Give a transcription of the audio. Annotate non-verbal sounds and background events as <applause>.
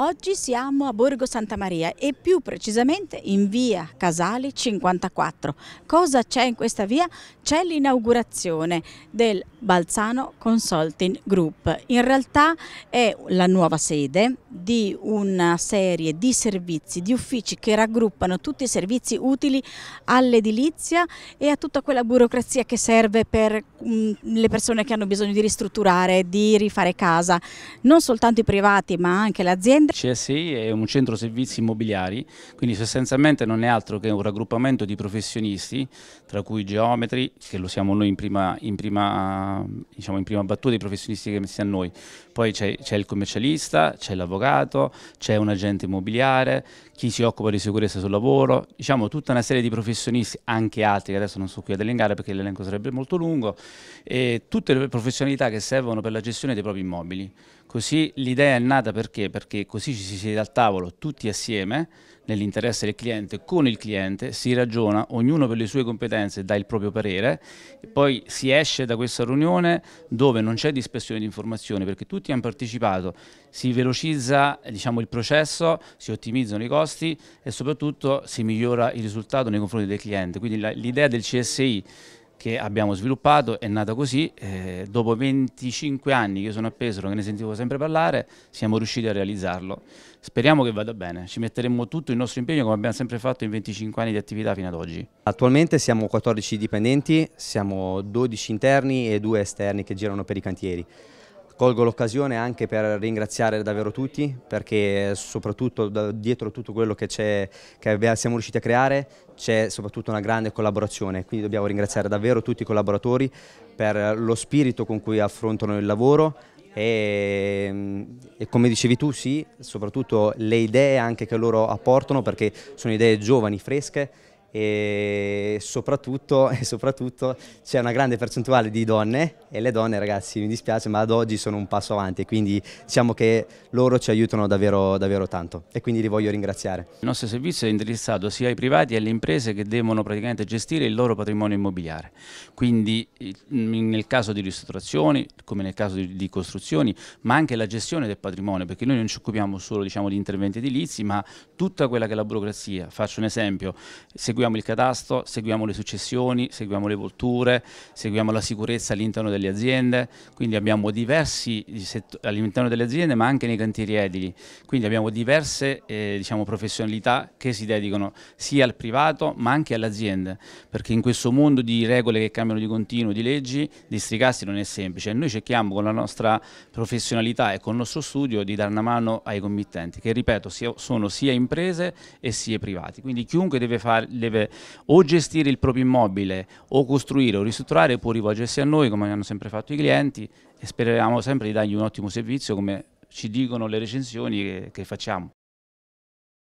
Oggi siamo a Borgo Santa Maria e più precisamente in via Casali 54. Cosa c'è in questa via? C'è l'inaugurazione del Balzano Consulting Group. In realtà è la nuova sede di una serie di servizi, di uffici che raggruppano tutti i servizi utili all'edilizia e a tutta quella burocrazia che serve per mh, mm, le persone che hanno bisogno di ristrutturare, di rifare casa, non soltanto i privati ma anche le aziende aziende. Cioè, CSI è un centro servizi immobiliari, quindi sostanzialmente non è altro che un raggruppamento di professionisti, tra cui geometri, che lo siamo noi in prima, in prima, diciamo in prima battuta, i professionisti che messi a noi. Poi c'è il commercialista, c'è l'avvocato, c'è un agente immobiliare, chi si occupa di sicurezza sul lavoro, diciamo tutta una serie di professionisti, anche altri che adesso non so qui ad elencare perché l'elenco sarebbe molto lungo, e tutte le professionalità che servono per la gestione dei propri immobili. Così l'idea è nata perché? Perché così ci si siede al tavolo tutti assieme nell'interesse del cliente, con il cliente, si ragiona, ognuno per le sue competenze dà il proprio parere, poi si esce da questa riunione dove non c'è dispersione di informazioni perché tutti hanno partecipato, si velocizza diciamo, il processo, si ottimizzano i costi e soprattutto si migliora il risultato nei confronti del cliente. Quindi l'idea del CSI che abbiamo sviluppato, è nata così, eh, dopo 25 anni che sono a Pesaro, che ne sentivo sempre parlare, siamo riusciti a realizzarlo. Speriamo che vada bene, ci metteremo tutto il nostro impegno come abbiamo sempre fatto in 25 anni di attività fino ad oggi. Attualmente siamo 14 dipendenti, siamo 12 interni e 2 esterni che girano per i cantieri. Colgo l'occasione anche per ringraziare davvero tutti perché soprattutto dietro tutto quello che, che siamo riusciti a creare c'è soprattutto una grande collaborazione, quindi dobbiamo ringraziare davvero tutti i collaboratori per lo spirito con cui affrontano il lavoro e, e, come dicevi tu sì, soprattutto le idee anche che loro apportano perché sono idee giovani, fresche e soprattutto, <laughs> e soprattutto c'è una grande percentuale di donne e le donne ragazzi mi dispiace ma ad oggi sono un passo avanti quindi diciamo che loro ci aiutano davvero, davvero tanto e quindi li voglio ringraziare. Il nostro servizio è interessato sia ai privati che alle imprese che devono praticamente gestire il loro patrimonio immobiliare quindi nel caso di ristrutturazioni come nel caso di, di costruzioni ma anche la gestione del patrimonio perché noi non ci occupiamo solo diciamo, di interventi edilizi ma tutta quella che è la burocrazia faccio un esempio se seguiamo il catasto, seguiamo le successioni, seguiamo le volture, seguiamo la sicurezza all'interno delle aziende, quindi abbiamo diversi all'interno delle aziende ma anche nei cantieri edili, quindi abbiamo diverse eh, diciamo, professionalità che si dedicano sia al privato ma anche alle aziende, perché in questo mondo di regole che cambiano di continuo, di leggi, districarsi non è semplice, noi cerchiamo con la nostra professionalità e con il nostro studio di dare una mano ai committenti, che ripeto sono sia imprese e sia privati, quindi chiunque deve fare, le deve o gestire il proprio immobile o costruire o ristrutturare può rivolgersi a noi come hanno sempre fatto i clienti e speriamo sempre di dargli un ottimo servizio come ci dicono le recensioni che, che facciamo.